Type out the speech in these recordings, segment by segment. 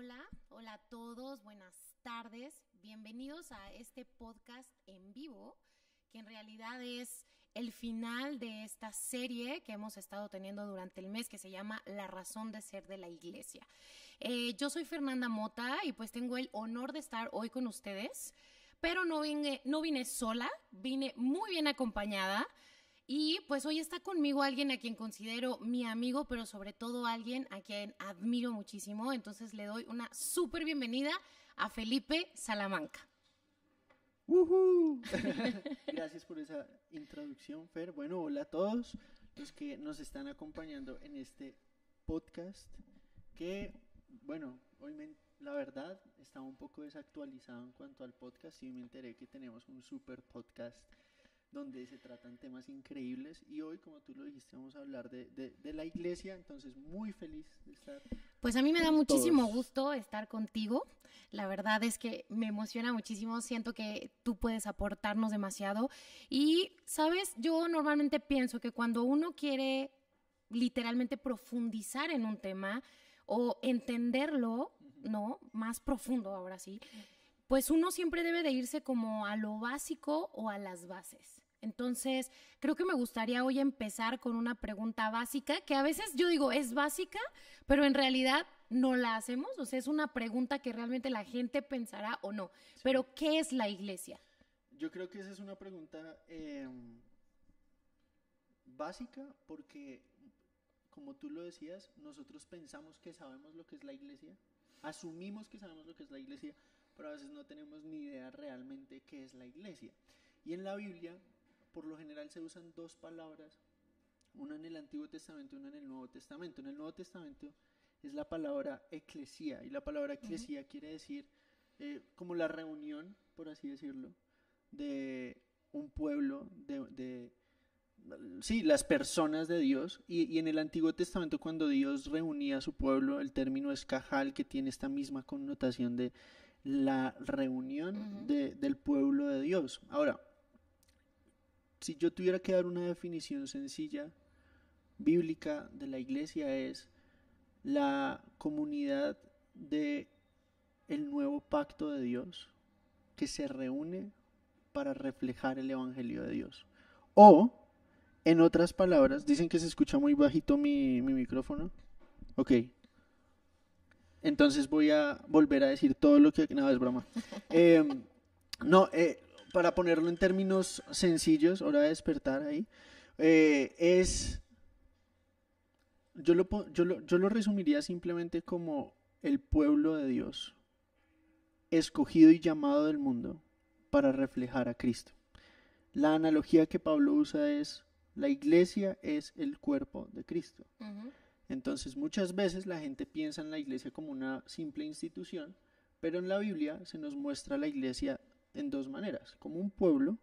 Hola, hola a todos, buenas tardes, bienvenidos a este podcast en vivo, que en realidad es el final de esta serie que hemos estado teniendo durante el mes que se llama La razón de ser de la iglesia. Eh, yo soy Fernanda Mota y pues tengo el honor de estar hoy con ustedes, pero no vine, no vine sola, vine muy bien acompañada. Y pues hoy está conmigo alguien a quien considero mi amigo, pero sobre todo alguien a quien admiro muchísimo. Entonces le doy una súper bienvenida a Felipe Salamanca. Gracias por esa introducción, Fer. Bueno, hola a todos los que nos están acompañando en este podcast que, bueno, hoy la verdad estaba un poco desactualizado en cuanto al podcast y me enteré que tenemos un super podcast donde se tratan temas increíbles y hoy, como tú lo dijiste, vamos a hablar de, la iglesia, entonces muy feliz de estar. Pues a mí me da muchísimo gusto estar contigo, la verdad es que me emociona muchísimo, siento que tú puedes aportarnos demasiado y, sabes, yo normalmente pienso que cuando uno quiere literalmente profundizar en un tema o entenderlo, ¿no? Más profundo ahora sí pues uno siempre debe de irse como a lo básico o a las bases. Entonces, creo que me gustaría hoy empezar con una pregunta básica, que a veces yo digo es básica, pero en realidad no la hacemos, o sea, es una pregunta que realmente la gente pensará o no. Pero, ¿qué es la iglesia? Yo creo que esa es una pregunta em, básica porque, como tú lo decías, nosotros pensamos que sabemos lo que es la iglesia, asumimos que sabemos lo que es la iglesia, pero a veces no tenemos ni idea realmente qué es la iglesia. Y en la Biblia, por lo general, se usan dos palabras, una en el Antiguo Testamento y una en el Nuevo Testamento. En el Nuevo Testamento es la palabra eclesía, y la palabra eclesía quiere decir eh, como la reunión, por así decirlo, de un pueblo, de, sí, las personas de Dios. Y, y, en el Antiguo Testamento, cuando Dios reunía a su pueblo, el término es cajal, que tiene esta misma connotación de la reunión de, del pueblo de Dios. Ahora, si yo tuviera que dar una definición sencilla bíblica de la iglesia es la comunidad de el nuevo pacto de Dios que se reúne para reflejar el evangelio de Dios. O en otras palabras, dicen que se escucha muy bajito mi, mi micrófono. Ok, entonces voy a volver a decir todo lo que... No, es broma. Eh, no, eh, para ponerlo en términos sencillos, hora de despertar ahí, eh, es... Yo lo, yo, lo, resumiría simplemente como el pueblo de Dios, escogido y llamado del mundo para reflejar a Cristo. La analogía que Pablo usa es, la iglesia es el cuerpo de Cristo. Entonces muchas veces la gente piensa en la iglesia como una simple institución, pero en la Biblia se nos muestra la iglesia en dos maneras, como un pueblo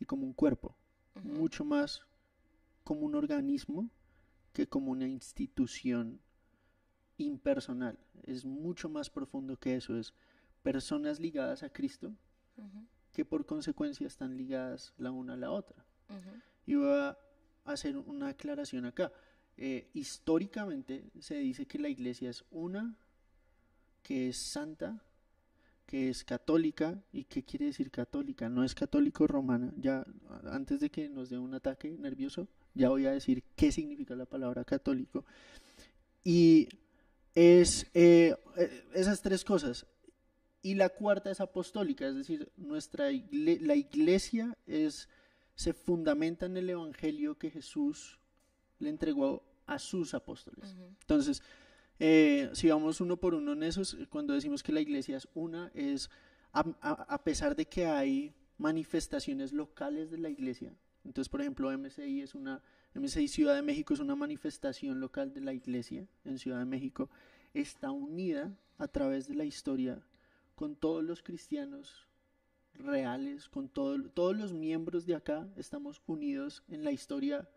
y como un cuerpo, mucho más como un organismo que como una institución impersonal. Es mucho más profundo que eso, es personas ligadas a Cristo que por consecuencia están ligadas la una a la otra. Y voy a hacer una aclaración acá. Eh, históricamente se dice que la iglesia es una, que es santa, que es católica. ¿Y qué quiere decir católica? No es católico romana. Ya antes de que nos dé un ataque nervioso, ya voy a decir qué significa la palabra católico. Y es eh, esas tres cosas. Y la cuarta es apostólica, es decir, nuestra la iglesia es, se fundamenta en el evangelio que Jesús le entregó a sus apóstoles. Entonces, eh, si vamos uno por uno en esos, cuando decimos que la iglesia es una, es a, pesar de que hay manifestaciones locales de la iglesia. Entonces, por ejemplo, MCI es una, MCI Ciudad de México es una manifestación local de la iglesia en Ciudad de México. Está unida a través de la historia con todos los cristianos reales, con todos los miembros de acá, estamos unidos en la historia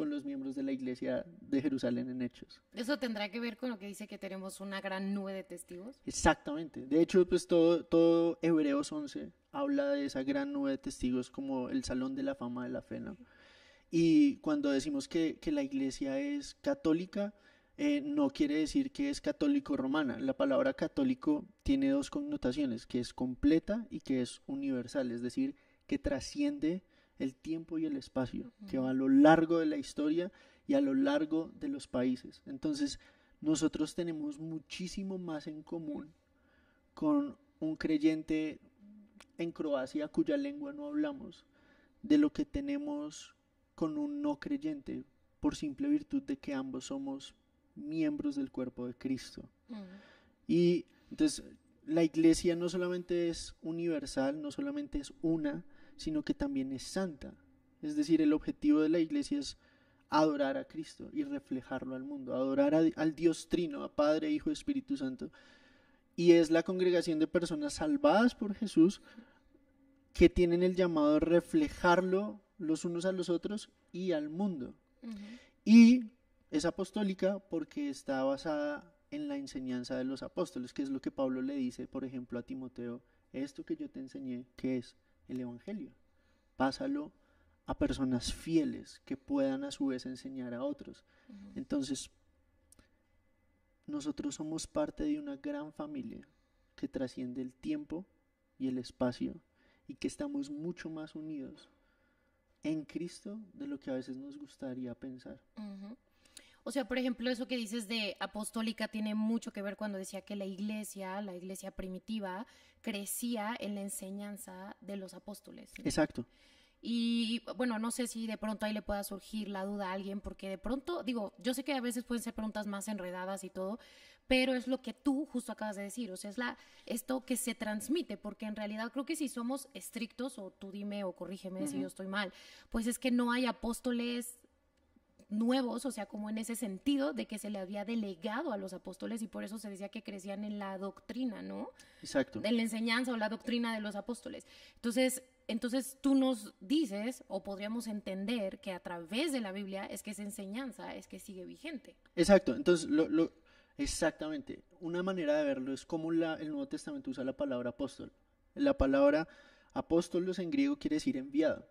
con los miembros de la iglesia de Jerusalén en Hechos. ¿Eso tendrá que ver con lo que dice que tenemos una gran nube de testigos? Exactamente. De hecho, pues todo, todo Hebreos 11 habla de esa gran nube de testigos como el salón de la fama de la fe, Y cuando decimos que, la iglesia es católica, eh, no quiere decir que es católico romana. La palabra católico tiene dos connotaciones, que es completa y que es universal, es decir, que trasciende el tiempo y el espacio, que va a lo largo de la historia y a lo largo de los países. Entonces, nosotros tenemos muchísimo más en común con un creyente en Croacia cuya lengua no hablamos de lo que tenemos con un no creyente por simple virtud de que ambos somos miembros del cuerpo de Cristo. Mm. Y entonces la iglesia no solamente es universal, no solamente es una, sino que también es santa. Es decir, el objetivo de la iglesia es adorar a Cristo y reflejarlo al mundo, adorar al Dios Trino, a Padre, Hijo, Espíritu Santo. Y es la congregación de personas salvadas por Jesús que tienen el llamado de reflejarlo los unos a los otros y al mundo. Y es apostólica porque está basada en la enseñanza de los apóstoles, que es lo que Pablo le dice, por ejemplo, a Timoteo, esto que yo te enseñé, ¿qué es? el Evangelio. Pásalo a personas fieles que puedan a su vez enseñar a otros. Entonces, nosotros somos parte de una gran familia que trasciende el tiempo y el espacio y que estamos mucho más unidos en Cristo de lo que a veces nos gustaría pensar. O sea, por ejemplo, eso que dices de apostólica tiene mucho que ver cuando decía que la iglesia, la iglesia primitiva, crecía en la enseñanza de los apóstoles. Exacto. Y bueno, no sé si de pronto ahí le pueda surgir la duda a alguien, porque de pronto, digo, yo sé que a veces pueden ser preguntas más enredadas y todo, pero es lo que tú justo acabas de decir, o sea, es la, esto que se transmite, porque en realidad creo que si somos estrictos, o tú dime o corrígeme si yo estoy mal, pues es que no hay apóstoles nuevos, o sea, como en ese sentido de que se le había delegado a los apóstoles y por eso se decía que crecían en la doctrina, ¿no? Exacto. En la enseñanza o la doctrina de los apóstoles. Entonces, entonces tú nos dices, o podríamos entender, que a través de la Biblia es que esa enseñanza es que sigue vigente. Exacto, entonces exactamente. Una manera de verlo es cómo la, el Nuevo Testamento usa la palabra apóstol. La palabra apóstolos en griego quiere decir enviado,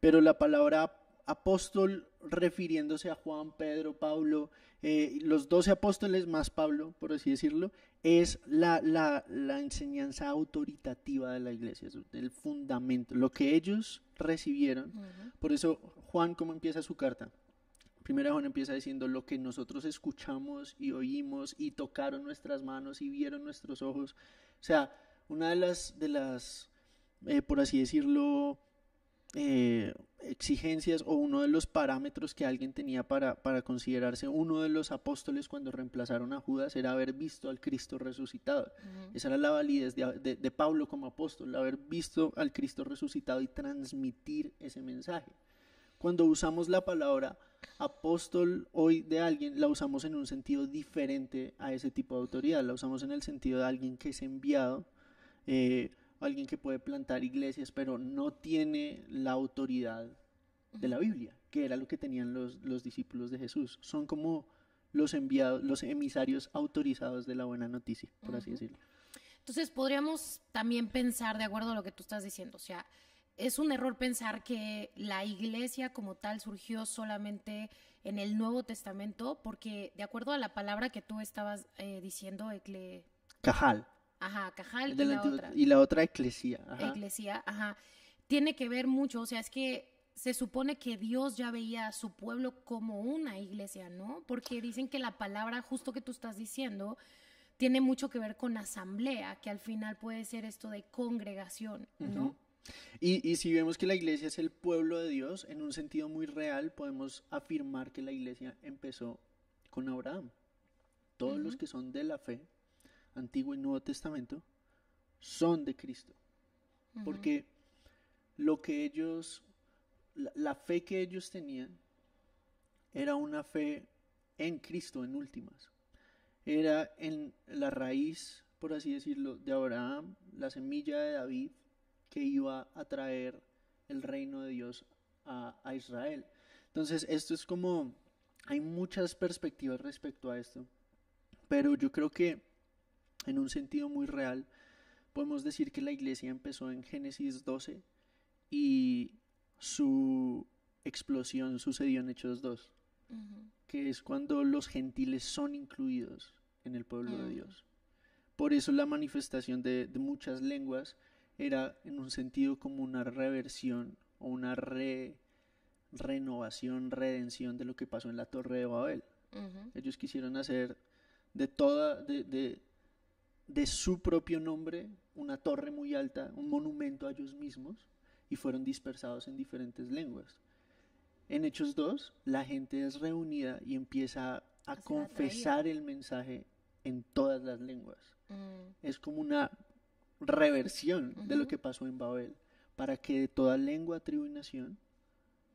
pero la palabra apóstol refiriéndose a Juan, Pedro, Pablo, eh, los doce apóstoles más Pablo, por así decirlo, es la, enseñanza autoritativa de la iglesia, es el fundamento, lo que ellos recibieron. Por eso Juan, ¿cómo empieza su carta? Primero Juan empieza diciendo lo que nosotros escuchamos y oímos y tocaron nuestras manos y vieron nuestros ojos. O sea, una de las, de las eh, por así decirlo, eh, exigencias o uno de los parámetros que alguien tenía para, considerarse uno de los apóstoles cuando reemplazaron a Judas era haber visto al Cristo resucitado. Esa era la validez de, de, Pablo como apóstol, haber visto al Cristo resucitado y transmitir ese mensaje. Cuando usamos la palabra apóstol hoy de alguien, la usamos en un sentido diferente a ese tipo de autoridad, la usamos en el sentido de alguien que es enviado. Eh, alguien que puede plantar iglesias, pero no tiene la autoridad de la Biblia, que era lo que tenían los, los discípulos de Jesús. Son como los enviados, los emisarios autorizados de la buena noticia, por así decirlo. Entonces podríamos también pensar, de acuerdo a lo que tú estás diciendo, o sea, es un error pensar que la iglesia como tal surgió solamente en el Nuevo Testamento, porque de acuerdo a la palabra que tú estabas eh, diciendo, Ecle... Cajal. Ajá, Cajal y la otra. Y la Ajá. Tiene que ver mucho, o sea, es que se supone que Dios ya veía a su pueblo como una iglesia, ¿no? Porque dicen que la palabra justo que tú estás diciendo tiene mucho que ver con asamblea, que al final puede ser esto de congregación, ¿no? Y, si vemos que la iglesia es el pueblo de Dios, en un sentido muy real, podemos afirmar que la iglesia empezó con Abraham. Todos los que son de la fe Antiguo y Nuevo Testamento, son de Cristo. Porque lo que ellos, la, fe que ellos tenían, era una fe en Cristo, en últimas. Era en la raíz, por así decirlo, de Abraham, la semilla de David, que iba a traer el reino de Dios a, a Israel. Entonces, esto es como, hay muchas perspectivas respecto a esto, pero yo creo que en un sentido muy real, podemos decir que la iglesia empezó en Génesis 12 y su explosión sucedió en Hechos 2, que es cuando los gentiles son incluidos en el pueblo de ah. Dios. Por eso la manifestación de, muchas lenguas era en un sentido como una reversión o una re, renovación, redención de lo que pasó en la Torre de Babel. Ellos quisieron hacer de toda, de, de su propio nombre una torre muy alta, un monumento a ellos mismos, y fueron dispersados en diferentes lenguas. En Hechos 2, la gente es reunida y empieza a confesar el mensaje en todas las lenguas. Mm. Es como una reversión de lo que pasó en Babel, para que de toda lengua, tribu y nación,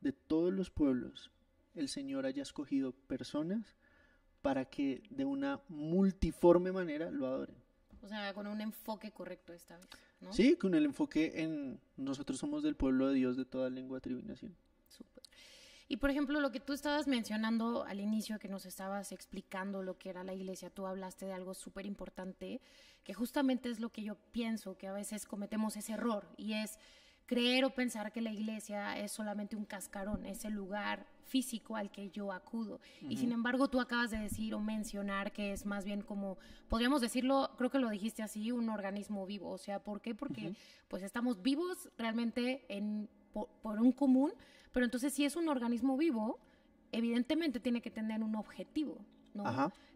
de todos los pueblos, el Señor haya escogido personas para que de una multiforme manera lo adoren. O sea, con un enfoque correcto esta vez, ¿no? Sí, con el enfoque en nosotros somos del pueblo de Dios de toda lengua, tribu y nación. Súper. Y por ejemplo, lo que tú estabas mencionando al inicio, que nos estabas explicando lo que era la iglesia, tú hablaste de algo súper importante, que justamente es lo que yo pienso, que a veces cometemos ese error, y es creer o pensar que la iglesia es solamente un cascarón, es el lugar físico al que yo acudo. Y sin embargo, tú acabas de decir o mencionar que es más bien como, podríamos decirlo, creo que lo dijiste así, un organismo vivo. O sea, ¿por qué? Porque pues estamos vivos realmente por, un común, pero entonces si es un organismo vivo, evidentemente tiene que tener un objetivo.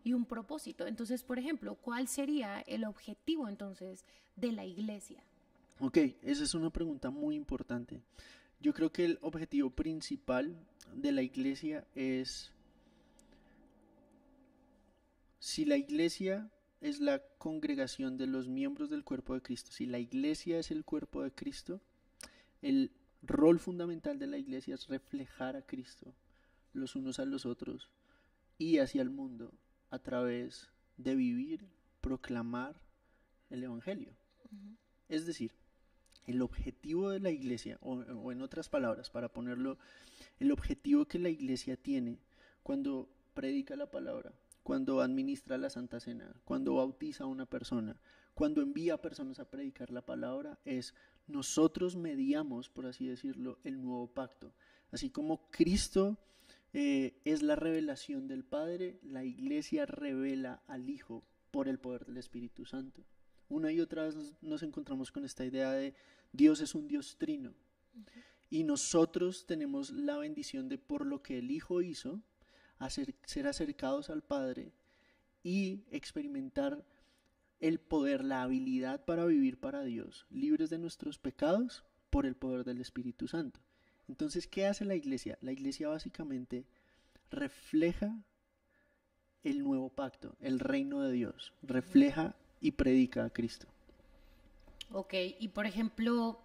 y un propósito. Entonces, por ejemplo, ¿cuál sería el objetivo entonces de la iglesia? Ok, esa es una pregunta muy importante. Yo creo que el objetivo principal de la iglesia es si la iglesia es la congregación de los miembros del cuerpo de Cristo, si la iglesia es el cuerpo de Cristo, el rol fundamental de la iglesia es reflejar a Cristo los unos a los otros y hacia el mundo a través de vivir, proclamar el Evangelio. Es decir, el objetivo de la iglesia, o, en otras palabras, para ponerlo, el objetivo que la iglesia tiene cuando predica la palabra, cuando administra la Santa Cena, cuando bautiza a una persona, cuando envía a personas a predicar la palabra, es nosotros mediamos, por así decirlo, el nuevo pacto. Así como Cristo eh, es la revelación del Padre, la iglesia revela al Hijo por el poder del Espíritu Santo. Una y otra vez nos encontramos con esta idea de Dios es un Dios trino. Y nosotros tenemos la bendición de por lo que el Hijo hizo, ser acercados al Padre y experimentar el poder, la habilidad para vivir para Dios, libres de nuestros pecados por el poder del Espíritu Santo. Entonces, ¿qué hace la iglesia? La iglesia básicamente refleja el nuevo pacto, el reino de Dios, refleja y predica a Cristo. Ok, y por ejemplo,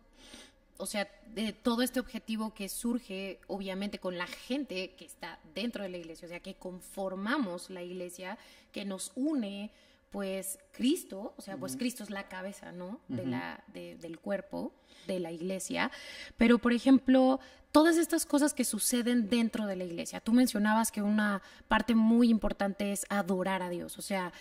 o sea, de todo este objetivo que surge obviamente con la gente que está dentro de la iglesia, o sea, que conformamos la iglesia, que nos une, pues Cristo, o sea, pues Cristo es la cabeza, ¿no? De la, del cuerpo, de la iglesia. Pero, por ejemplo, todas estas cosas que suceden dentro de la iglesia. Tú mencionabas que una parte muy importante es adorar a Dios, o sea,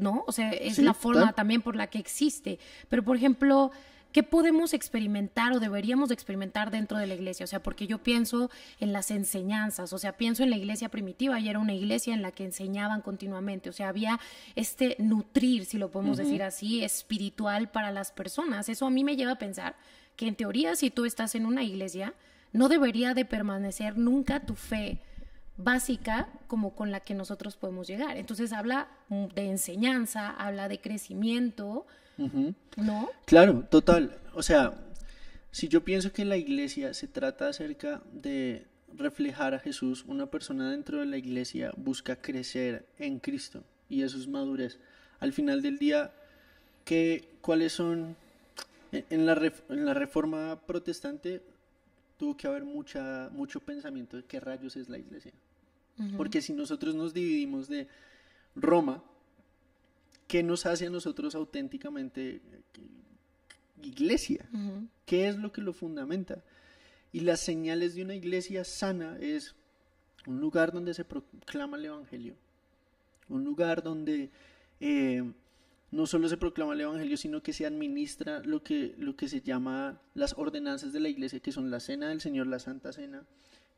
¿no? O sea, es la forma también por la que existe. Pero, por ejemplo, ¿qué podemos experimentar o deberíamos experimentar dentro de la iglesia? O sea, porque yo pienso en las enseñanzas, o sea, pienso en la iglesia primitiva y era una iglesia en la que enseñaban continuamente, o sea, había este nutrir, si lo podemos decir así, espiritual para las personas. Eso a mí me lleva a pensar que en teoría, si tú estás en una iglesia, no debería de permanecer nunca tu fe básica como con la que nosotros podemos llegar. Entonces habla de enseñanza, habla de crecimiento, ¿no? Claro, total. O sea, si yo pienso que la iglesia se trata acerca de reflejar a Jesús, una persona dentro de la iglesia busca crecer en Cristo y eso es madurez. Al final del día, ¿cuáles son? En la, en la reforma protestante tuvo que haber mucha, mucho pensamiento de qué rayos es la iglesia. Porque si nosotros nos dividimos de Roma, ¿qué nos hace a nosotros auténticamente eh, iglesia? ¿Qué es lo que lo fundamenta? Y las señales de una iglesia sana es un lugar donde se proclama el Evangelio, un lugar donde eh, no solo se proclama el Evangelio, sino que se administra lo que, lo que se llama las ordenanzas de la iglesia, que son la cena del Señor, la Santa Cena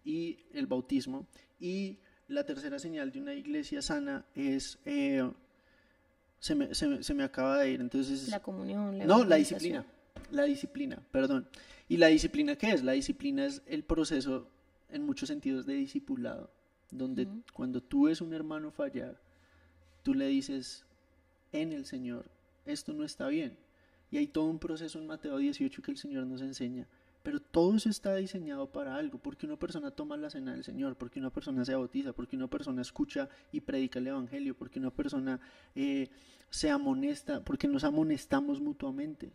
y el bautismo, y la tercera señal de una iglesia sana es... Eh, se, me, se, me, acaba de ir, entonces... La comunión. La no, la disciplina. La disciplina, perdón. ¿Y la disciplina qué es? La disciplina es el proceso, en muchos sentidos, de discipulado, donde cuando tú ves un hermano fallar, tú le dices en el Señor, esto no está bien. Y hay todo un proceso en Mateo 18 que el Señor nos enseña pero todo eso está diseñado para algo, porque una persona toma la cena del Señor, porque una persona se bautiza, porque una persona escucha y predica el Evangelio, porque una persona eh, se amonesta, porque nos amonestamos mutuamente,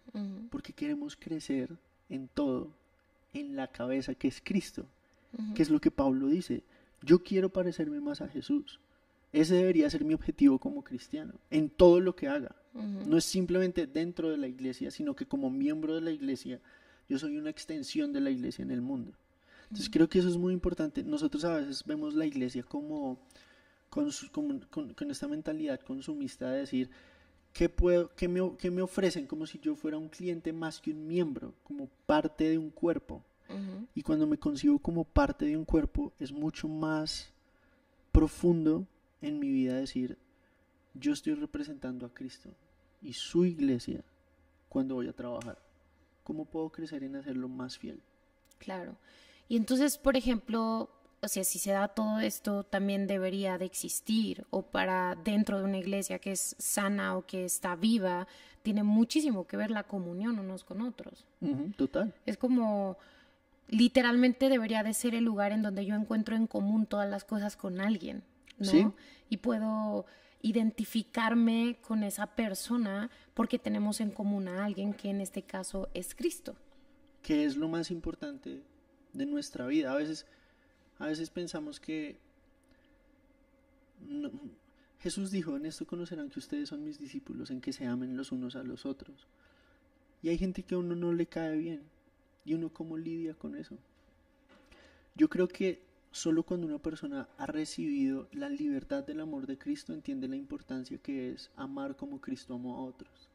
porque queremos crecer en todo, en la cabeza que es Cristo, que es lo que Pablo dice, yo quiero parecerme más a Jesús. Ese debería ser mi objetivo como cristiano, en todo lo que haga. No es simplemente dentro de la iglesia, sino que como miembro de la iglesia yo soy una extensión de la iglesia en el mundo. Entonces creo que eso es muy importante. Nosotros a veces vemos la iglesia como con, esta mentalidad consumista de decir, ¿qué, puedo, qué me, me, ofrecen? Como si yo fuera un cliente más que un miembro, como parte de un cuerpo. Y cuando me concibo como parte de un cuerpo, es mucho más profundo en mi vida decir, yo estoy representando a Cristo y su iglesia cuando voy a trabajar. ¿Cómo puedo crecer en hacerlo más fiel? Claro. Y entonces, por ejemplo, o sea, si se da todo esto, también debería de existir, o para dentro de una iglesia que es sana o que está viva, tiene muchísimo que ver la comunión unos con otros. total. Es como, literalmente debería de ser el lugar en donde yo encuentro en común todas las cosas con alguien, ¿no? ¿Sí? Y puedo identificarme con esa persona porque tenemos en común a alguien que en este caso es Cristo. Que es lo más importante de nuestra vida. A veces, a veces pensamos que Jesús dijo, en esto conocerán que ustedes son mis discípulos, en que se amen los unos a los otros. Y hay gente que a uno no le cae bien. ¿Y uno cómo lidia con eso? Yo creo que Solo cuando una persona ha recibido la libertad del amor de Cristo entiende la importancia que es amar como Cristo amó a otros.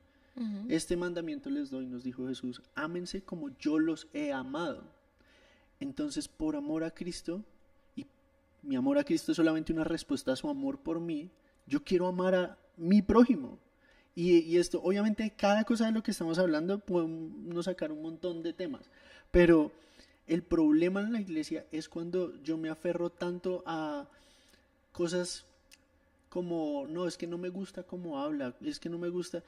Este mandamiento les doy, nos dijo Jesús, ámense como yo los he amado. Entonces, por amor a Cristo, y mi amor a Cristo es solamente una respuesta a su amor por mí, yo quiero amar a mi prójimo. Y, esto, obviamente, cada cosa de lo que estamos hablando podemos sacar un montón de temas, pero el problema en la iglesia es cuando yo me aferro tanto a cosas como, no, es que no me gusta cómo habla, es que no me gusta.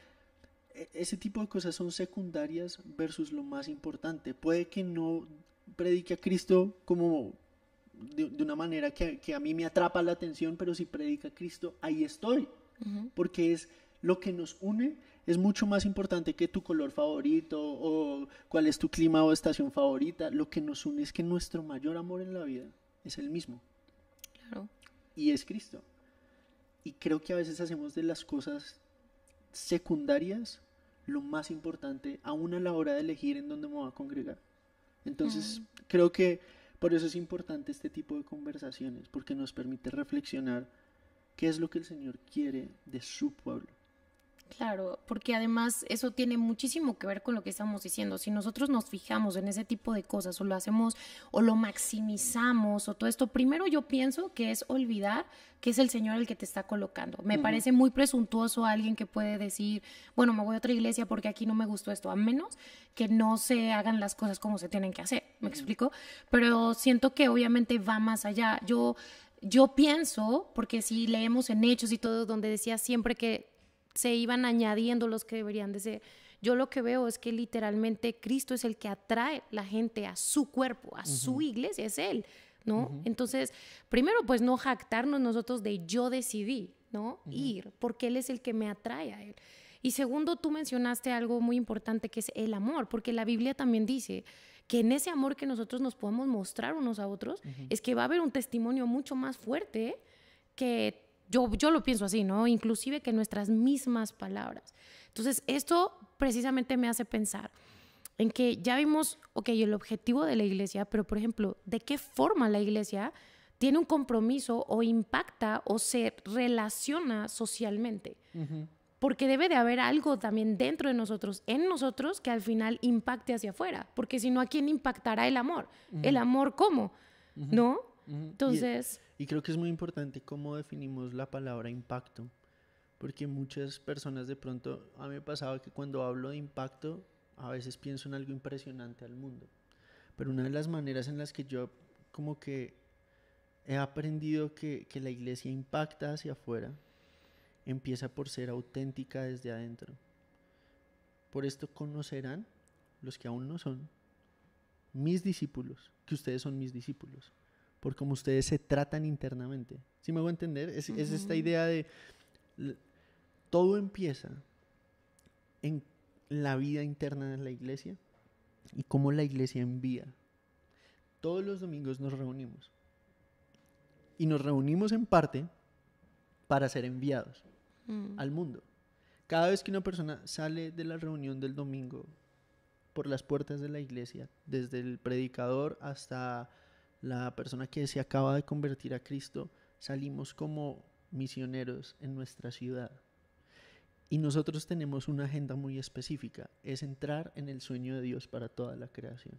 E, ese tipo de cosas son secundarias versus lo más importante. Puede que no predique a Cristo como de, una manera que, a mí me atrapa la atención, pero si predica a Cristo, ahí estoy. Porque es lo que nos une es mucho más importante que tu color favorito o cuál es tu clima o estación favorita. Lo que nos une es que nuestro mayor amor en la vida es el mismo. Claro. Y es Cristo. Y creo que a veces hacemos de las cosas secundarias lo más importante, aún a la hora de elegir en dónde me voy a congregar. Entonces, creo que por eso es importante este tipo de conversaciones, porque nos permite reflexionar qué es lo que el Señor quiere de su pueblo. Claro, porque además eso tiene muchísimo que ver con lo que estamos diciendo. Si nosotros nos fijamos en ese tipo de cosas o lo hacemos o lo maximizamos o todo esto, primero yo pienso que es olvidar que es el Señor el que te está colocando. Me parece muy presuntuoso alguien que puede decir, bueno, me voy a otra iglesia porque aquí no me gustó esto, a menos que no se hagan las cosas como se tienen que hacer. ¿Me explico? Pero siento que obviamente va más allá. Yo yo pienso, porque si leemos en Hechos y todo, donde decía siempre que se iban añadiendo los que deberían de ser. Yo lo que veo es que literalmente Cristo es el que atrae la gente a su cuerpo, a su iglesia, es Él, ¿no? Entonces, primero, pues no jactarnos nosotros de yo decidí, ¿no? Ir, porque Él es el que me atrae a Él. Y segundo, tú mencionaste algo muy importante que es el amor, porque la Biblia también dice que en ese amor que nosotros nos podemos mostrar unos a otros, es que va a haber un testimonio mucho más fuerte que yo, lo pienso así, ¿no? Inclusive que nuestras mismas palabras. Entonces, esto precisamente me hace pensar en que ya vimos, ok, el objetivo de la iglesia, pero por ejemplo, ¿de qué forma la iglesia tiene un compromiso o impacta o se relaciona socialmente? Porque debe de haber algo también dentro de nosotros, en nosotros, que al final impacte hacia afuera. Porque si no, ¿a quién impactará el amor? ¿El amor cómo? ¿No? E Entonces... Y, creo que es muy importante cómo definimos la palabra impacto, porque muchas personas de pronto, a mí me pasaba que cuando hablo de impacto, a veces pienso en algo impresionante al mundo, pero una de las maneras en las que yo como que he aprendido que, que la iglesia impacta hacia afuera, empieza por ser auténtica desde adentro. Por esto conocerán los que aún no son mis discípulos, que ustedes son mis discípulos por cómo ustedes se tratan internamente. ¿Sí me voy a entender? Es, esta idea de todo empieza en la vida interna de la iglesia y cómo la iglesia envía. Todos los domingos nos reunimos y nos reunimos en parte para ser enviados mm. al mundo. Cada vez que una persona sale de la reunión del domingo por las puertas de la iglesia, desde el predicador hasta la persona que se acaba de convertir a Cristo, salimos como misioneros en nuestra ciudad. Y nosotros tenemos una agenda muy específica, es entrar en el sueño de Dios para toda la creación.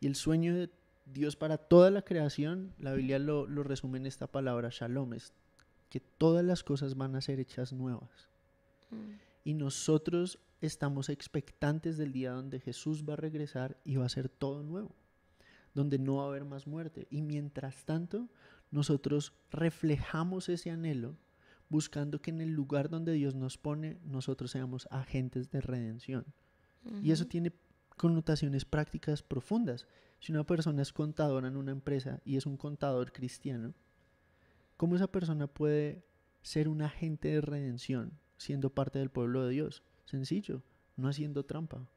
Y el sueño de Dios para toda la creación, la Biblia lo, resume en esta palabra, shalom, que todas las cosas van a ser hechas nuevas. Mm. Y nosotros estamos expectantes del día donde Jesús va a regresar y va a ser todo nuevo donde no va a haber más muerte. Y mientras tanto, nosotros reflejamos ese anhelo buscando que en el lugar donde Dios nos pone, nosotros seamos agentes de redención. Y eso tiene connotaciones prácticas profundas. Si una persona es contadora en una empresa y es un contador cristiano, ¿cómo esa persona puede ser un agente de redención siendo parte del pueblo de Dios? Sencillo, no haciendo trampa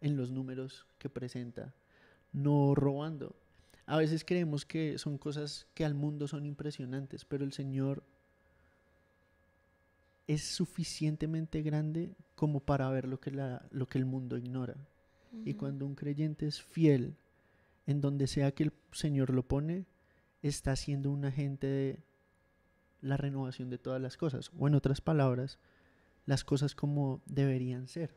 en los números que presenta no robando. A veces creemos que son cosas que al mundo son impresionantes, pero el Señor es suficientemente grande como para ver lo que, lo que el mundo ignora. Y cuando un creyente es fiel, en donde sea que el Señor lo pone, está siendo un agente de la renovación de todas las cosas. O en otras palabras, las cosas como deberían ser.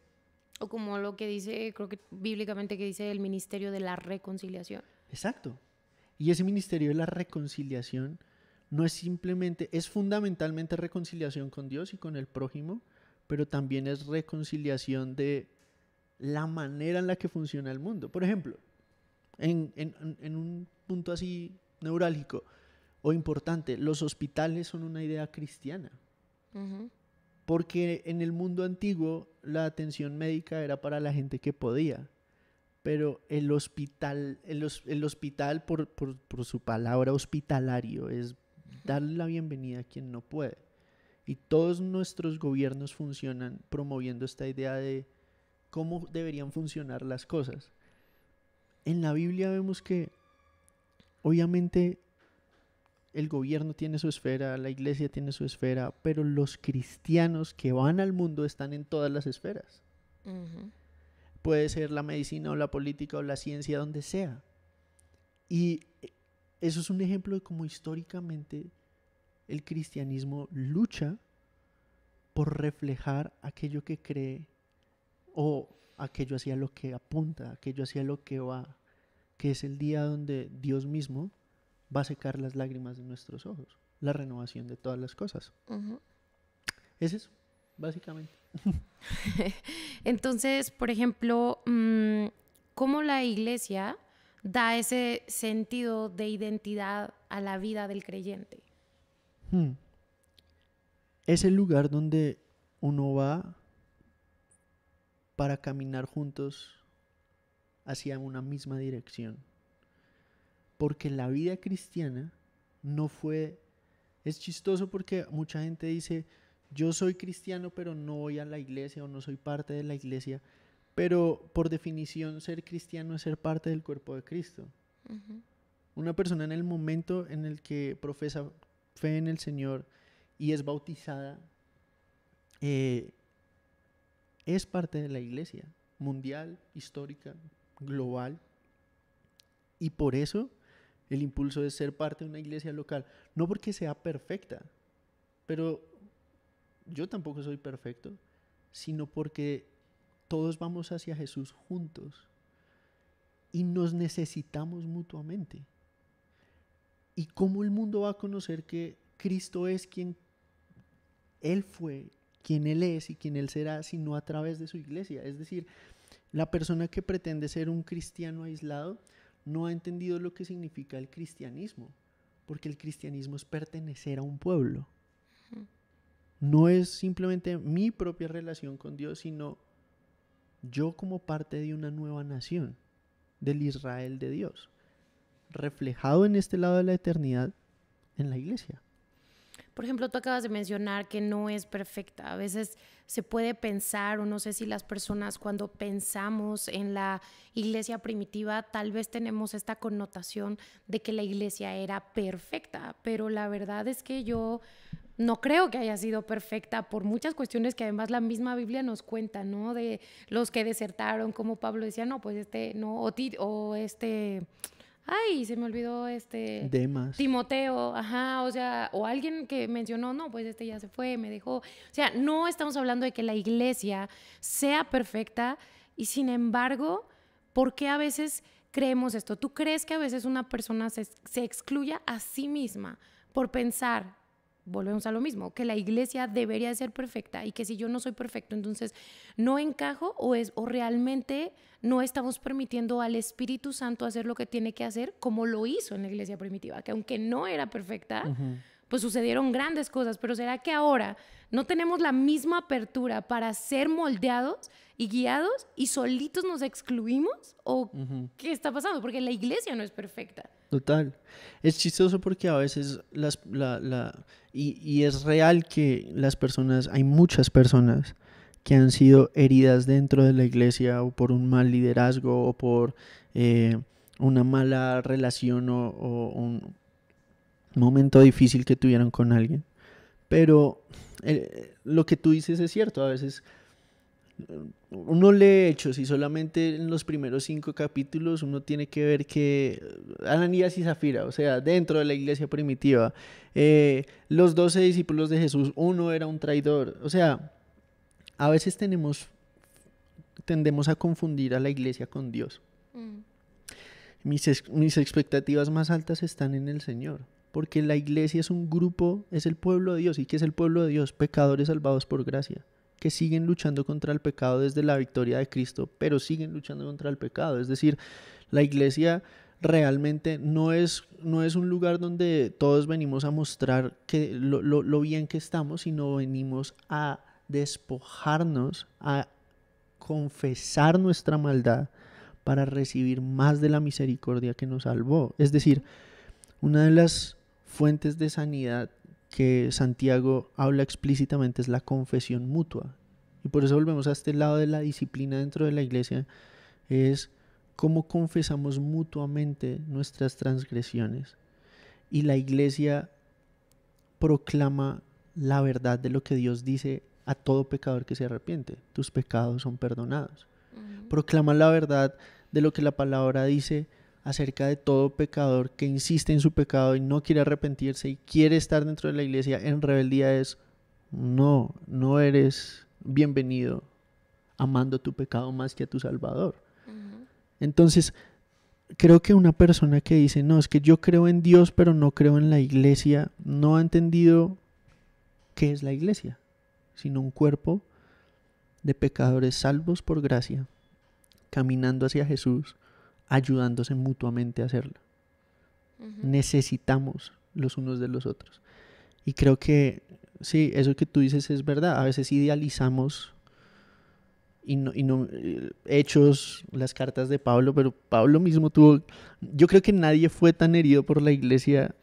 O como lo que dice, creo que bíblicamente que dice el ministerio de la reconciliación. Exacto. Y ese ministerio de la reconciliación no es simplemente, es fundamentalmente reconciliación con Dios y con el prójimo, pero también es reconciliación de la manera en la que funciona el mundo. Por ejemplo, en, en, un punto así neurálgico o importante, los hospitales son una idea cristiana. Uh porque en el mundo antiguo la atención médica era para la gente que podía, pero el hospital, el, hospital por, por, su palabra hospitalario, es darle la bienvenida a quien no puede. Y todos nuestros gobiernos funcionan promoviendo esta idea de cómo deberían funcionar las cosas. En la Biblia vemos que obviamente el gobierno tiene su esfera, la iglesia tiene su esfera, pero los cristianos que van al mundo están en todas las esferas. Puede ser la medicina o la política o la ciencia, donde sea. Y eso es un ejemplo de cómo históricamente el cristianismo lucha por reflejar aquello que cree o aquello hacia lo que apunta, aquello hacia lo que va, que es el día donde Dios mismo va a secar las lágrimas de nuestros ojos, la renovación de todas las cosas. Eso Es eso, básicamente. Entonces, por ejemplo, mm, ¿cómo la iglesia da ese sentido de identidad a la vida del creyente? Hmm. Es el lugar donde uno va para caminar juntos hacia una misma dirección porque la vida cristiana no fue... Es chistoso porque mucha gente dice, yo soy cristiano pero no voy a la iglesia o no soy parte de la iglesia, pero por definición ser cristiano es ser parte del cuerpo de Cristo. Una persona en el momento en el que profesa fe en el Señor y es bautizada, eh, es parte de la iglesia mundial, histórica, global. Y por eso el impulso de ser parte de una iglesia local. No porque sea perfecta, pero yo tampoco soy perfecto, sino porque todos vamos hacia Jesús juntos y nos necesitamos mutuamente. ¿Y cómo el mundo va a conocer que Cristo es quien Él fue, quien Él es y quien Él será, sino a través de su iglesia? Es decir, la persona que pretende ser un cristiano aislado no ha entendido lo que significa el cristianismo, porque el cristianismo es pertenecer a un pueblo. No es simplemente mi propia relación con Dios, sino yo como parte de una nueva nación, del Israel de Dios, reflejado en este lado de la eternidad en la iglesia. Por ejemplo, tú acabas de mencionar que no es perfecta. A veces se puede pensar, o no sé si las personas cuando pensamos en la iglesia primitiva, tal vez tenemos esta connotación de que la iglesia era perfecta, pero la verdad es que yo no creo que haya sido perfecta por muchas cuestiones que además la misma Biblia nos cuenta, ¿no? De los que desertaron, como Pablo decía, no, pues este, no, o, o este ay, se me olvidó este... Demas. Timoteo, ajá, o sea, o alguien que mencionó, no, pues este ya se fue, me dejó. O sea, no estamos hablando de que la iglesia sea perfecta y sin embargo, ¿por qué a veces creemos esto? ¿Tú crees que a veces una persona se, se excluya a sí misma por pensar volvemos a lo mismo, que la iglesia debería ser perfecta y que si yo no soy perfecto, entonces no encajo o, es, o realmente no estamos permitiendo al Espíritu Santo hacer lo que tiene que hacer como lo hizo en la iglesia primitiva, que aunque no era perfecta, pues sucedieron grandes cosas, pero ¿será que ahora no tenemos la misma apertura para ser moldeados y guiados y solitos nos excluimos? ¿O qué está pasando? Porque la iglesia no es perfecta. Total. Es chistoso porque a veces las, y, es real que las personas, hay muchas personas que han sido heridas dentro de la iglesia o por un mal liderazgo o por eh, una mala relación o, o un, momento difícil que tuvieron con alguien. Pero lo que tú dices es cierto, a veces uno lee hechos y solamente en los primeros cinco capítulos uno tiene que ver que Ananías y Zafira, o sea, dentro de la iglesia primitiva, eh, los doce discípulos de Jesús, uno era un traidor, o sea, a veces tenemos, tendemos a confundir a la iglesia con Dios. Mm. Mis, mis expectativas más altas están en el Señor porque la iglesia es un grupo, es el pueblo de Dios. ¿Y que es el pueblo de Dios? Pecadores salvados por gracia, que siguen luchando contra el pecado desde la victoria de Cristo, pero siguen luchando contra el pecado. Es decir, la iglesia realmente no es, no es un lugar donde todos venimos a mostrar que lo, lo bien que estamos, sino venimos a despojarnos, a confesar nuestra maldad para recibir más de la misericordia que nos salvó. Es decir, una de las fuentes de sanidad que Santiago habla explícitamente es la confesión mutua. Y por eso volvemos a este lado de la disciplina dentro de la iglesia, es cómo confesamos mutuamente nuestras transgresiones. Y la iglesia proclama la verdad de lo que Dios dice a todo pecador que se arrepiente. Tus pecados son perdonados. Proclama la verdad de lo que la palabra dice acerca de todo pecador que insiste en su pecado y no quiere arrepentirse y quiere estar dentro de la iglesia en rebeldía es, no, no eres bienvenido amando tu pecado más que a tu Salvador. Entonces, creo que una persona que dice, no, es que yo creo en Dios, pero no creo en la iglesia, no ha entendido qué es la iglesia, sino un cuerpo de pecadores salvos por gracia, caminando hacia Jesús ayudándose mutuamente a hacerlo. Necesitamos los unos de los otros. Y creo que, sí, eso que tú dices es verdad. A veces idealizamos y no, y no, eh, hechos, las cartas de Pablo, pero Pablo mismo tuvo, yo creo que nadie fue tan herido por la iglesia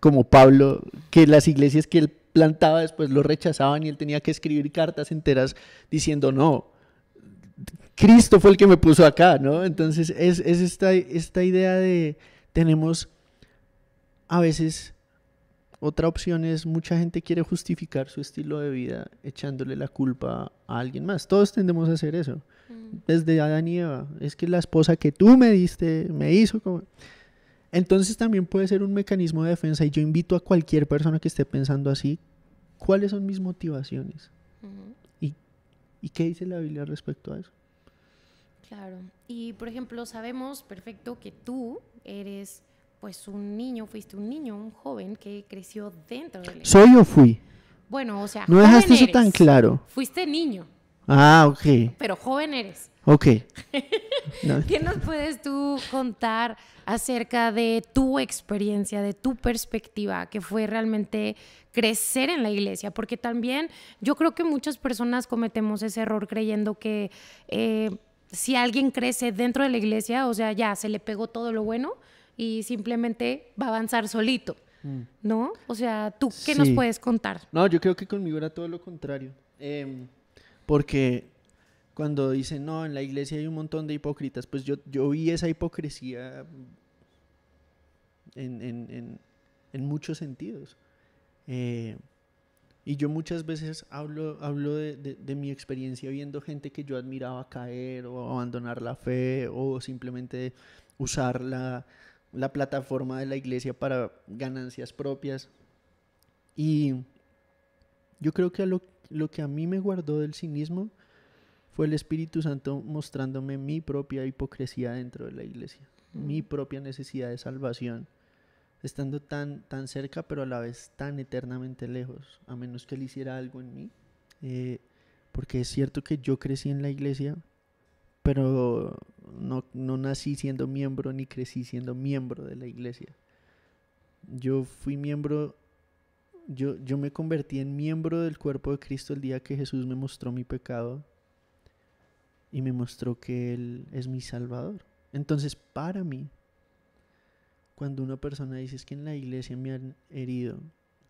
como Pablo, que las iglesias que él plantaba después lo rechazaban y él tenía que escribir cartas enteras diciendo, no, Cristo fue el que me puso acá, ¿no? Entonces es, esta, idea de tenemos a veces otra opción es mucha gente quiere justificar su estilo de vida echándole la culpa a alguien más. Todos tendemos a hacer eso. Mm. Desde Adán y Eva. Es que la esposa que tú me diste me hizo como... Entonces también puede ser un mecanismo de defensa y yo invito a cualquier persona que esté pensando así, ¿cuáles son mis motivaciones? ¿Y qué dice la Biblia respecto a eso? Claro. Y por ejemplo, sabemos perfecto que tú eres pues un niño, fuiste un niño, un joven que creció dentro de la iglesia. ¿Soy o fui? Bueno, o sea, no dejaste eso tan claro. Fuiste niño. Ah, ok. Pero joven eres. Ok. ¿Qué nos puedes tú contar acerca de tu experiencia, de tu perspectiva, que fue realmente crecer en la iglesia? Porque también yo creo que muchas personas cometemos ese error creyendo que eh, si alguien crece dentro de la iglesia, o sea, ya se le pegó todo lo bueno y simplemente va a avanzar solito, mm. ¿no? O sea, ¿tú qué nos puedes contar? No, yo creo que conmigo era todo lo contrario. Em, porque cuando dicen, no, en la iglesia hay un montón de hipócritas, pues yo, yo vi esa hipocresía en, muchos sentidos. Eh, y yo muchas veces hablo, hablo de, mi experiencia viendo gente que yo admiraba caer o abandonar la fe o simplemente usar la, plataforma de la iglesia para ganancias propias. Y yo creo que lo, que a mí me guardó del cinismo fue el Espíritu Santo mostrándome mi propia hipocresía dentro de la iglesia, mi propia necesidad de salvación estando tan, tan cerca, pero a la vez tan eternamente lejos, a menos que Él hiciera algo en mí. Eh, porque es cierto que yo crecí en la iglesia, pero no, no, nací siendo miembro ni crecí siendo miembro de la iglesia. Yo fui miembro, yo, yo me convertí en miembro del cuerpo de Cristo el día que Jesús me mostró mi pecado y me mostró que Él es mi Salvador. Entonces, para mí, cuando una persona dice que en la iglesia me han herido,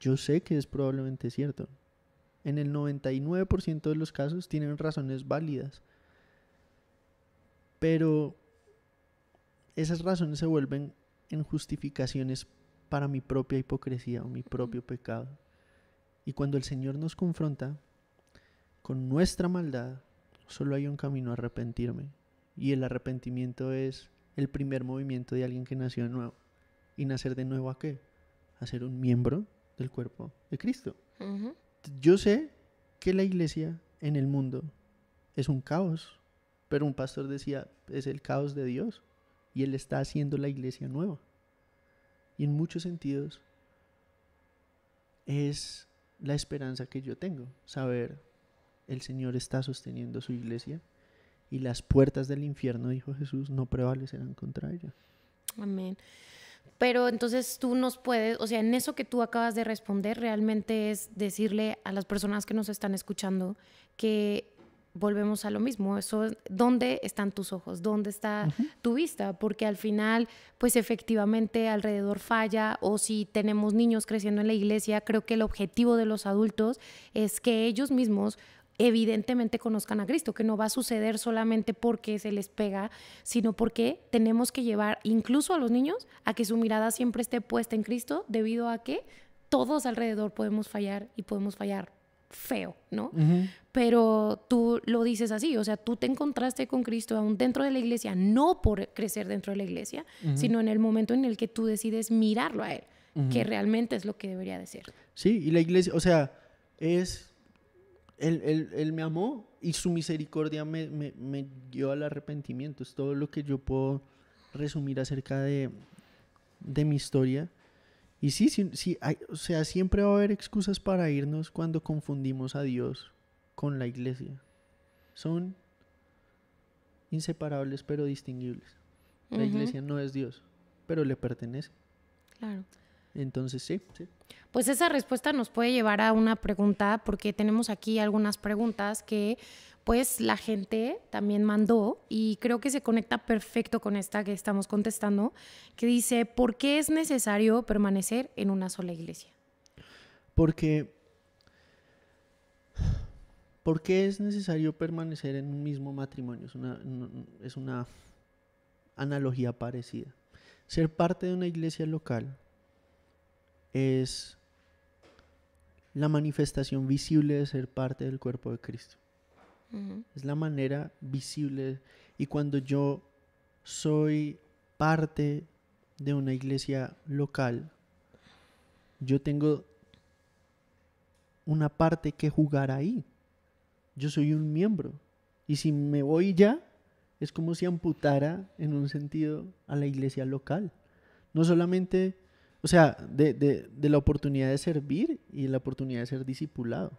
yo sé que es probablemente cierto. En el 99% de los casos tienen razones válidas. Pero esas razones se vuelven en justificaciones para mi propia hipocresía o mi propio pecado. Y cuando el Señor nos confronta con nuestra maldad, solo hay un camino a arrepentirme. Y el arrepentimiento es el primer movimiento de alguien que nació de nuevo. ¿Y nacer de nuevo a qué? A ser un miembro del cuerpo de Cristo. Yo sé que la iglesia en el mundo es un caos, pero un pastor decía, es el caos de Dios y Él está haciendo la iglesia nueva. Y en muchos sentidos es la esperanza que yo tengo, saber el Señor está sosteniendo su iglesia y las puertas del infierno, dijo Jesús, no prevalecerán contra ella. Amén. Pero entonces tú nos puedes, o sea, en eso que tú acabas de responder realmente es decirle a las personas que nos están escuchando que volvemos a lo mismo, eso dónde están tus ojos, dónde está tu vista, porque al final pues efectivamente alrededor falla o si tenemos niños creciendo en la iglesia, creo que el objetivo de los adultos es que ellos mismos evidentemente conozcan a Cristo, que no va a suceder solamente porque se les pega, sino porque tenemos que llevar incluso a los niños a que su mirada siempre esté puesta en Cristo, debido a que todos alrededor podemos fallar y podemos fallar feo, ¿no? Pero tú lo dices así, o sea, tú te encontraste con Cristo aún dentro de la iglesia, no por crecer dentro de la iglesia, sino en el momento en el que tú decides mirarlo a Él, que realmente es lo que debería decir Sí, y la iglesia, o sea, es él, me amó y su misericordia me, me, al arrepentimiento. Es todo lo que yo puedo resumir acerca de, mi historia. Y sí, sí, o sea, siempre va a haber excusas para irnos cuando confundimos a Dios con la iglesia. Son inseparables pero distinguibles. La iglesia no es Dios, pero le pertenece. Claro. Entonces, sí, Pues esa respuesta nos puede llevar a una pregunta, porque tenemos aquí algunas preguntas que pues la gente también mandó y creo que se conecta perfecto con esta que estamos contestando, que dice, ¿por qué es necesario permanecer en una sola iglesia? Porque, ¿por qué es necesario permanecer en un mismo matrimonio? es una analogía parecida. Ser parte de una iglesia local es la manifestación visible de ser parte del cuerpo de Cristo. Es la manera visible. Y cuando yo soy parte de una iglesia local, yo tengo una parte que jugar ahí. Yo soy un miembro. Y si me voy ya, es como si amputara en un sentido a la iglesia local. No solamente o sea, de, la oportunidad de servir y de la oportunidad de ser discipulado.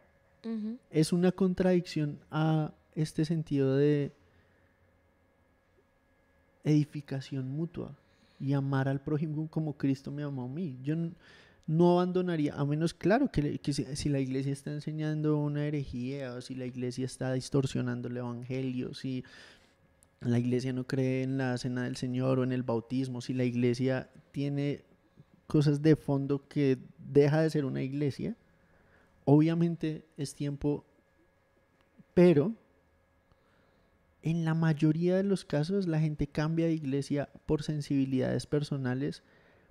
Es una contradicción a este sentido de edificación mutua y amar al prójimo como Cristo me amó a mí. Yo no, abandonaría, a menos claro que, si, si, la iglesia está enseñando una herejía o si la iglesia está distorsionando el evangelio, si la iglesia no cree en la cena del Señor o en el bautismo, si la iglesia tiene cosas de fondo que deja de ser una iglesia. Obviamente es tiempo, pero en la mayoría de los casos la gente cambia de iglesia por sensibilidades personales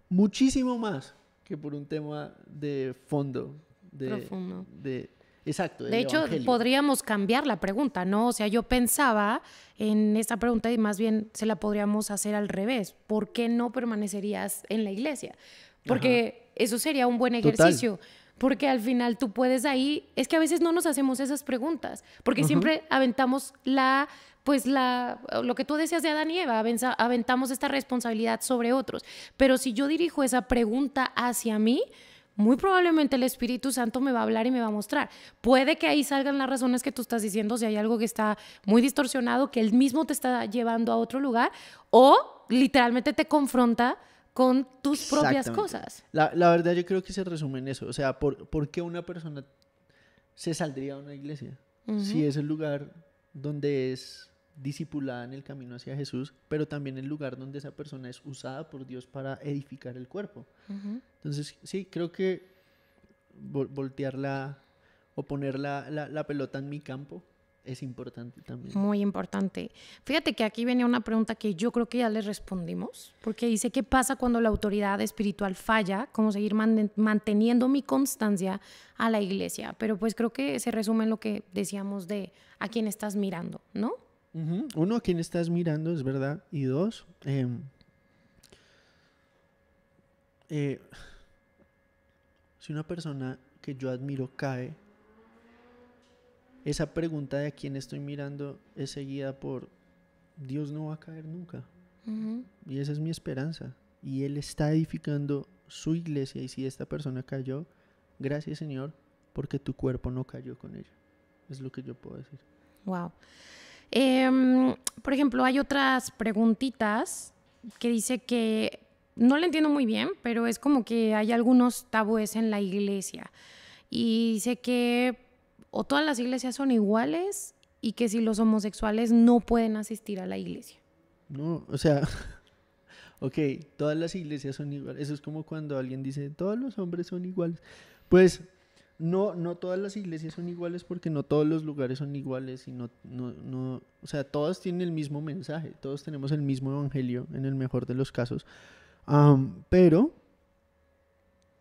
muchísimo más que por un tema de fondo. De, Profundo. De, exacto. De hecho, podríamos cambiar la pregunta, ¿no? O sea, yo pensaba en esta pregunta y más bien se la podríamos hacer al revés. ¿Por qué no permanecerías en la iglesia? Porque eso sería un buen ejercicio. Porque al final tú puedes ahí, es que a veces no nos hacemos esas preguntas, porque siempre aventamos la, pues la, lo que tú decías de Adán y Eva, aventamos esta responsabilidad sobre otros. Pero si yo dirijo esa pregunta hacia mí, muy probablemente el Espíritu Santo me va a hablar y me va a mostrar. Puede que ahí salgan las razones que tú estás diciendo, si hay algo que está muy distorsionado, que él mismo te está llevando a otro lugar, o literalmente te confronta con tus propias cosas. La, verdad yo creo que se resume en eso. O sea, ¿por, qué una persona se saldría a una iglesia? Si es el lugar donde es discipulada en el camino hacia Jesús, pero también el lugar donde esa persona es usada por Dios para edificar el cuerpo. Entonces, sí, creo que voltearla o poner la pelota en mi campo es importante también. Muy importante. Fíjate que aquí venía una pregunta que yo creo que ya les respondimos, porque dice, ¿qué pasa cuando la autoridad espiritual falla? ¿Cómo seguir manteniendo mi constancia a la iglesia? Pero pues creo que se resume en lo que decíamos de a quién estás mirando, ¿no? Uno, a quién estás mirando, es verdad. Y dos, em, eh, si una persona que yo admiro cae esa pregunta de a quién estoy mirando es seguida por Dios no va a caer nunca. Y esa es mi esperanza. Y Él está edificando su iglesia y si esta persona cayó, gracias Señor, porque tu cuerpo no cayó con ella. Es lo que yo puedo decir. Wow. Em, por ejemplo, hay otras preguntitas que dice que no le entiendo muy bien, pero es como que hay algunos tabúes en la iglesia. Y dice que o todas las iglesias son iguales y que si los homosexuales no pueden asistir a la iglesia. No, o sea, ok, todas las iglesias son iguales. Eso es como cuando alguien dice, todos los hombres son iguales. Pues no, no todas las iglesias son iguales porque no todos los lugares son iguales y no, no, no, o sea, todos tienen el mismo mensaje, todos tenemos el mismo evangelio en el mejor de los casos. pero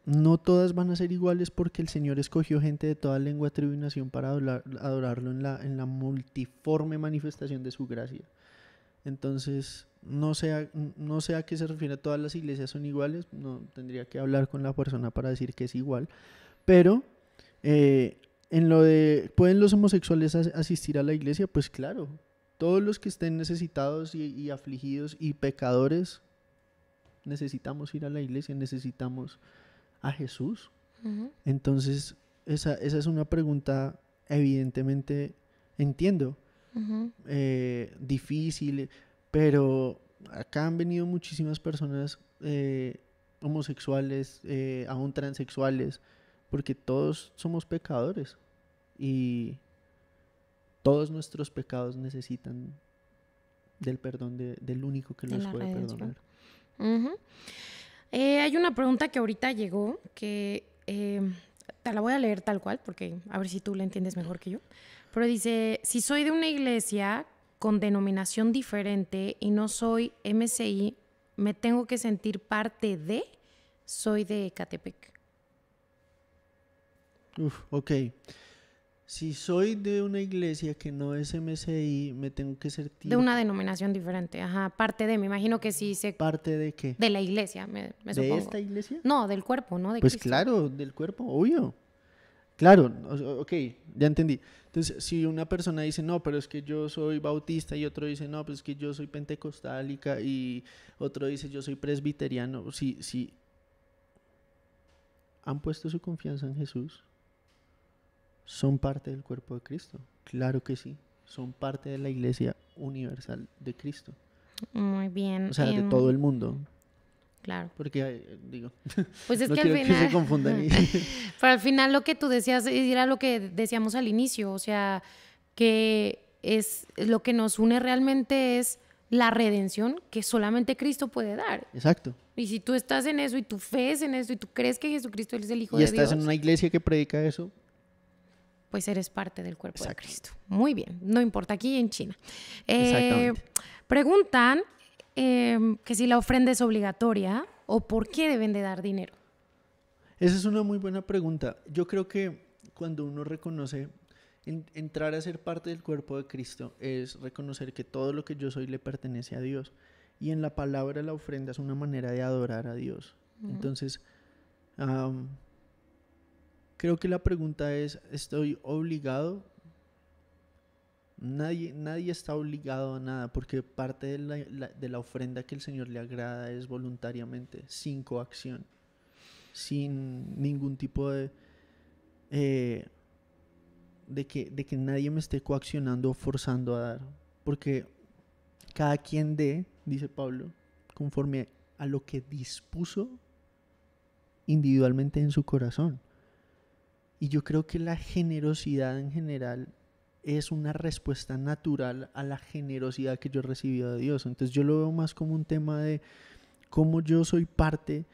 no todas van a ser iguales porque el Señor escogió gente de toda lengua, tribu y nación para adorarlo en la, multiforme manifestación de su gracia. Entonces, no sé, a, no sea a qué se refiere, todas las iglesias son iguales, no tendría que hablar con la persona para decir que es igual, pero eh, en lo de, ¿pueden los homosexuales asistir a la iglesia? Pues claro, todos los que estén necesitados y afligidos y pecadores, necesitamos ir a la iglesia, necesitamos a Jesús? Entonces, esa, es una pregunta, evidentemente, entiendo, eh, difícil, pero acá han venido muchísimas personas eh, homosexuales, eh, aún transexuales, porque todos somos pecadores y todos nuestros pecados necesitan del perdón del único que los puede perdonar. Pues. Eh, hay una pregunta que ahorita llegó que eh, te la voy a leer tal cual, porque a ver si tú la entiendes mejor que yo. Pero dice: Si soy de una iglesia con denominación diferente y no soy MCI, ¿me tengo que sentir parte de? Soy de Ecatepec. Uf, ok si soy de una iglesia que no es MSI, me tengo que ser De una denominación diferente, ajá. Parte de, me imagino que sí se... ¿Parte de qué? De la iglesia, me, supongo. ¿De esta iglesia? No, del cuerpo, ¿no? De pues claro, del cuerpo, obvio. Claro, ok, ya entendí. Entonces, si una persona dice, no, pero es que yo soy bautista y otro dice, no, pero pues es que yo soy pentecostálica y otro dice, yo soy presbiteriano, si, si han puesto su confianza en Jesús, son parte del cuerpo de Cristo. Claro que sí. Son parte de la iglesia universal de Cristo. Muy bien. O sea, de em, todo el mundo. Claro. Porque, digo, pues es que, al final, que se confundan. pero al final lo que tú decías era lo que decíamos al inicio, o sea, que es lo que nos une realmente es la redención que solamente Cristo puede dar. Exacto. Y si tú estás en eso y tu fe en eso y tú crees que Jesucristo es el Hijo de Dios. Y estás en una iglesia que predica eso, pues eres parte del cuerpo de Cristo. Muy bien, no importa, aquí en China. Eh, preguntan em, que si la ofrenda es obligatoria o por qué deben de dar dinero. Esa es una muy buena pregunta. Yo creo que cuando uno reconoce entrar a ser parte del cuerpo de Cristo es reconocer que todo lo que yo soy le pertenece a Dios. Y en la palabra la ofrenda es una manera de adorar a Dios. Entonces, Creo que la pregunta es, ¿estoy obligado? Nadie, nadie está obligado a nada, porque parte de la, ofrenda que el Señor le agrada es voluntariamente, sin coacción, sin ningún tipo de... Eh, de que, de que nadie me esté coaccionando o forzando a dar. Porque cada quien dé, dice Pablo, conforme a lo que dispuso individualmente en su corazón. Y yo creo que la generosidad en general es una respuesta natural a la generosidad que yo he recibido de Dios. Entonces yo lo veo más como un tema de cómo yo soy parte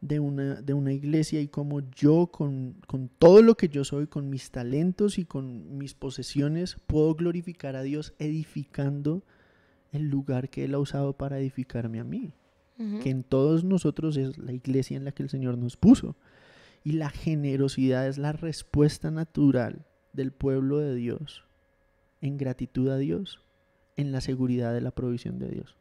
de una, de una iglesia y cómo yo con, con todo lo que yo soy, con mis talentos y con mis posesiones, puedo glorificar a Dios edificando el lugar que Él ha usado para edificarme a mí, que en todos nosotros es la iglesia en la que el Señor nos puso. Y la generosidad es la respuesta natural del pueblo de Dios en gratitud a Dios, en la seguridad de la provisión de Dios.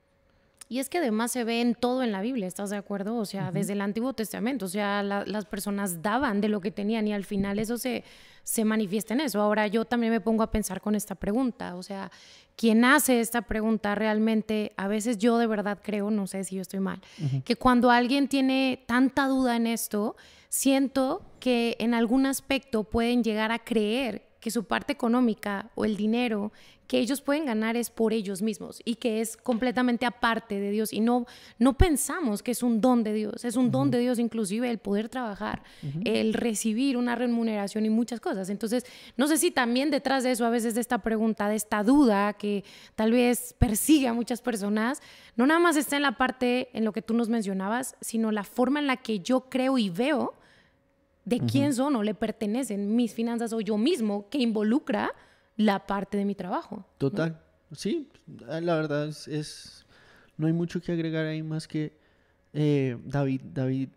Y es que además se ve en todo en la Biblia, ¿estás de acuerdo? O sea, desde el Antiguo Testamento, o sea, las personas daban de lo que tenían y al final eso se, se manifiesta en eso. Ahora yo también me pongo a pensar con esta pregunta, o sea, ¿quién hace esta pregunta realmente, a veces yo de verdad creo, no sé si yo estoy mal, que cuando alguien tiene tanta duda en esto, siento que en algún aspecto pueden llegar a creer que su parte económica o el dinero que ellos pueden ganar es por ellos mismos y que es completamente aparte de Dios y no, no pensamos que es un don de Dios, es un don de Dios inclusive el poder trabajar, el recibir una remuneración y muchas cosas. Entonces, no sé si también detrás de eso, a veces de esta pregunta, de esta duda que tal vez persigue a muchas personas, no nada más está en la parte en lo que tú nos mencionabas, sino la forma en la que yo creo y veo de quién son o le pertenecen mis finanzas o yo mismo, que involucra la parte de mi trabajo. Total. Sí, la verdad es, No hay mucho que agregar ahí más que eh, David, David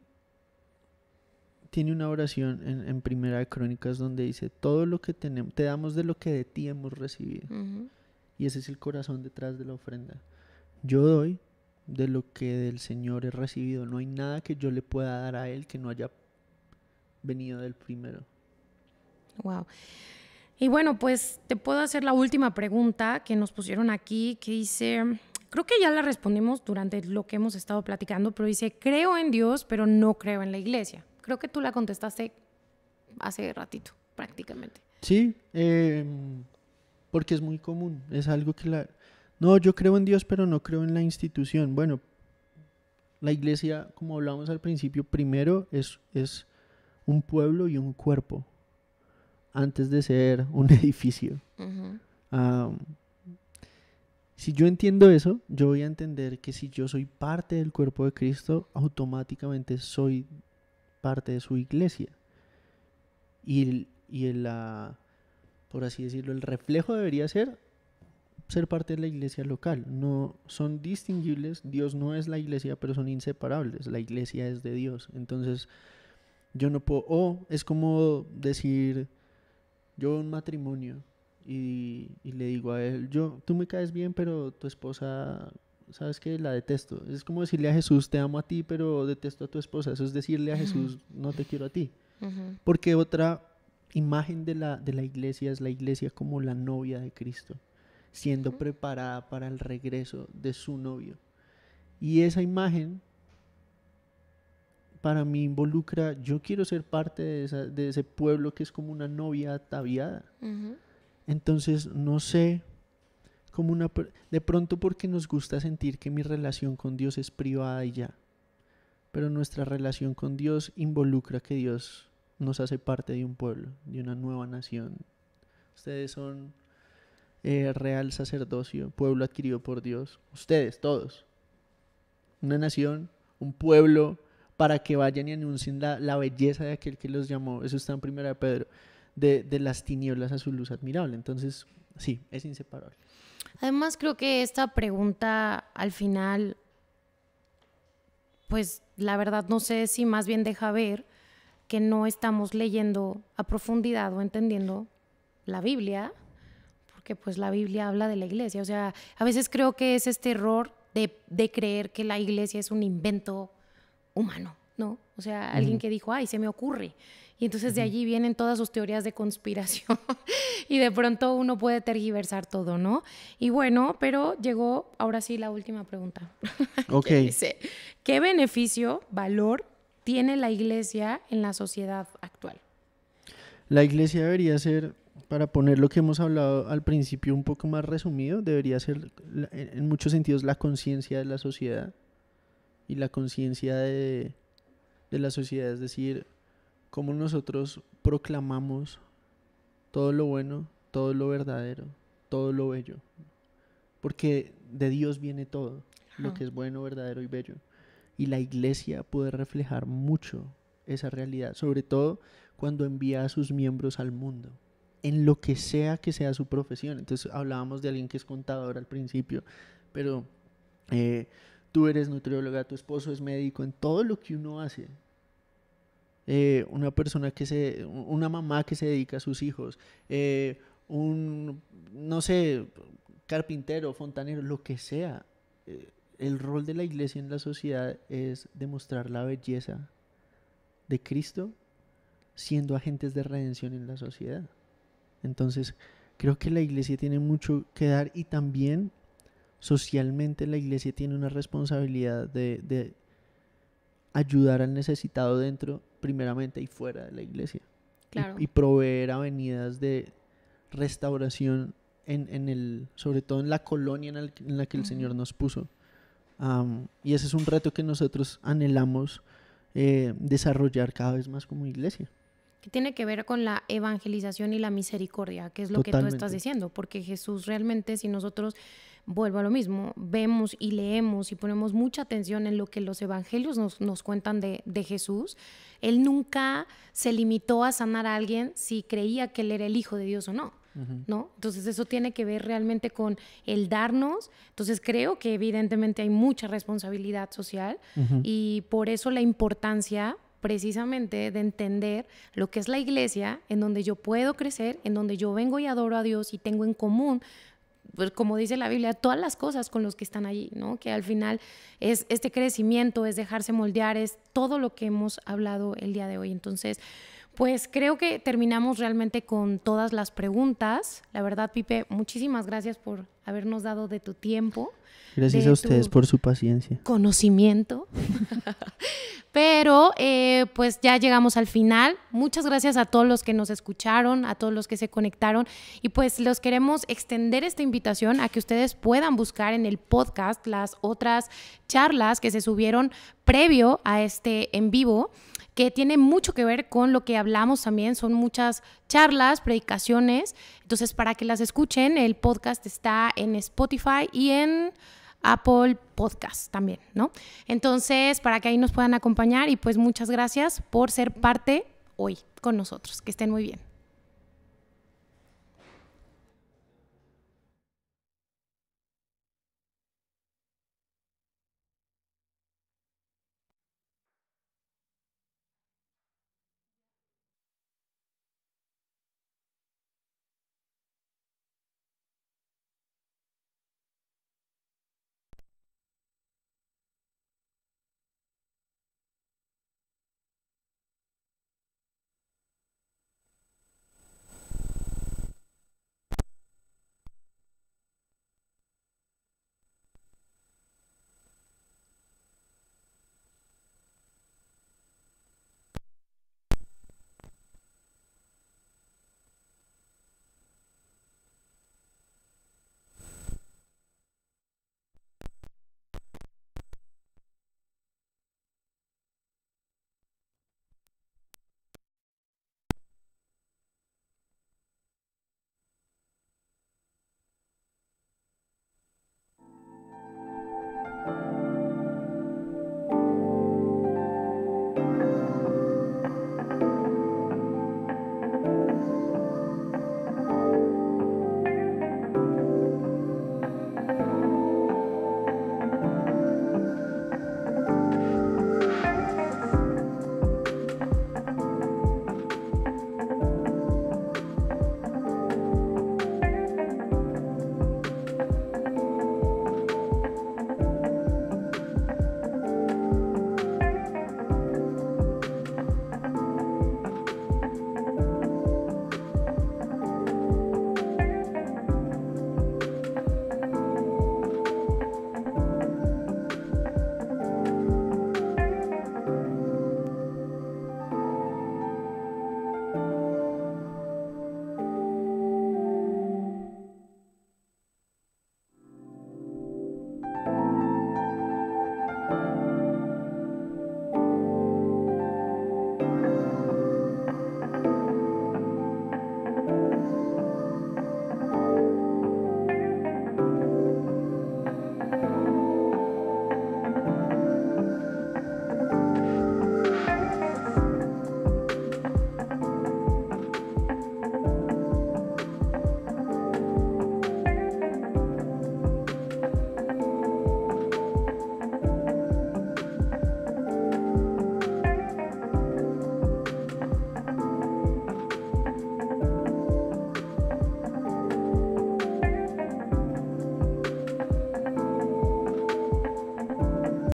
tiene una oración en, Primera de Crónicas donde dice, todo lo que tenemos, te damos de lo que de ti hemos recibido. Y ese es el corazón detrás de la ofrenda. Yo doy de lo que del Señor he recibido. No hay nada que yo le pueda dar a Él que no haya venido del primero. Wow. Y bueno, pues te puedo hacer la última pregunta que nos pusieron aquí, que dice, creo que ya la respondimos durante lo que hemos estado platicando, pero dice, creo en Dios, pero no creo en la iglesia. Creo que tú la contestaste hace ratito, prácticamente. Sí, em, porque es muy común, es algo que la... No, yo creo en Dios, pero no creo en la institución. Bueno, la iglesia, como hablamos al principio, primero es, es un pueblo y un cuerpo antes de ser un edificio. si yo entiendo eso, yo voy a entender que si yo soy parte del cuerpo de Cristo, automáticamente soy parte de su iglesia. Y, el, la, por así decirlo, el reflejo debería ser ser parte de la iglesia local. No son distinguibles. Dios no es la iglesia, pero son inseparables. La iglesia es de Dios. Entonces, yo no puedo, o es como decir, yo un matrimonio y, le digo a él, yo, tú me caes bien, pero tu esposa, sabes que la detesto. Es como decirle a Jesús, te amo a ti, pero detesto a tu esposa. Eso es decirle a Jesús, no te quiero a ti. Porque otra imagen de la, de la iglesia es la iglesia como la novia de Cristo, siendo preparada para el regreso de su novio. Y esa imagen para mí involucra, yo quiero ser parte de, ese pueblo que es como una novia ataviada. Entonces, no sé, como una... De pronto porque nos gusta sentir que mi relación con Dios es privada y ya. Pero nuestra relación con Dios involucra que Dios nos hace parte de un pueblo, de una nueva nación. Ustedes son eh, real sacerdocio, pueblo adquirido por Dios. Ustedes, todos. Una nación, un pueblo para que vayan y anuncien la, la belleza de aquel que los llamó. Eso está en Primera de Pedro. De, las tinieblas a su luz admirable. Entonces, sí, es inseparable. Además, creo que esta pregunta al final, pues la verdad no sé si más bien deja ver que no estamos leyendo a profundidad o entendiendo la Biblia, porque pues la Biblia habla de la iglesia. O sea, a veces creo que es este error de, de creer que la iglesia es un invento humano, ¿no? O sea, alguien que dijo, ay, se me ocurre. Y entonces de allí vienen todas sus teorías de conspiración y de pronto uno puede tergiversar todo, ¿no? Y bueno, pero llegó ahora sí la última pregunta. ok. ¿Qué beneficio, valor tiene la iglesia en la sociedad actual? La iglesia debería ser, para poner lo que hemos hablado al principio un poco más resumido, debería ser en muchos sentidos la conciencia de la sociedad y la conciencia de, la sociedad, es decir, cómo nosotros proclamamos todo lo bueno, todo lo verdadero, todo lo bello. Porque de Dios viene todo, lo que es bueno, verdadero y bello. Y la iglesia puede reflejar mucho esa realidad, sobre todo cuando envía a sus miembros al mundo, en lo que sea que sea su profesión. Entonces hablábamos de alguien que es contador al principio, pero eh, tú eres nutrióloga, tu esposo es médico, en todo lo que uno hace. Eh, una persona que se, una mamá que se dedica a sus hijos, eh, un, no sé, carpintero, fontanero, lo que sea. Eh, el rol de la iglesia en la sociedad es demostrar la belleza de Cristo siendo agentes de redención en la sociedad. Entonces, creo que la iglesia tiene mucho que dar y también socialmente la iglesia tiene una responsabilidad de, ayudar al necesitado dentro, primeramente y fuera de la iglesia. Claro. Y, proveer avenidas de restauración en, el, sobre todo en la colonia en, la que el Señor nos puso. y ese es un reto que nosotros anhelamos eh, desarrollar cada vez más como iglesia. Que tiene que ver con la evangelización y la misericordia, ¿Qué es lo que tú estás diciendo, porque Jesús realmente, si nosotros vuelvo a lo mismo, vemos y leemos y ponemos mucha atención en lo que los evangelios nos, nos cuentan de, de, Jesús, él nunca se limitó a sanar a alguien si creía que él era el Hijo de Dios o no. ¿No? Entonces eso tiene que ver realmente con el darnos. Entonces creo que evidentemente hay mucha responsabilidad social y por eso la importancia precisamente de entender lo que es la iglesia, en donde yo puedo crecer, en donde yo vengo y adoro a Dios y tengo en común pues, como dice la Biblia, todas las cosas con los que están allí, ¿no? Que al final es este crecimiento, es dejarse moldear, es todo lo que hemos hablado el día de hoy. Entonces, pues creo que terminamos realmente con todas las preguntas. La verdad, Pipe, muchísimas gracias por habernos dado de tu tiempo. Gracias a ustedes por su paciencia. Conocimiento. Pero eh, pues ya llegamos al final. Muchas gracias a todos los que nos escucharon, a todos los que se conectaron. Y pues los queremos extender esta invitación a que ustedes puedan buscar en el podcast las otras charlas que se subieron previo a este en vivo que tiene mucho que ver con lo que hablamos también. Son muchas charlas, predicaciones. Entonces, para que las escuchen, el podcast está en Spotify y en Apple Podcast también, ¿no? Entonces, para que ahí nos puedan acompañar y pues muchas gracias por ser parte hoy con nosotros. Que estén muy bien.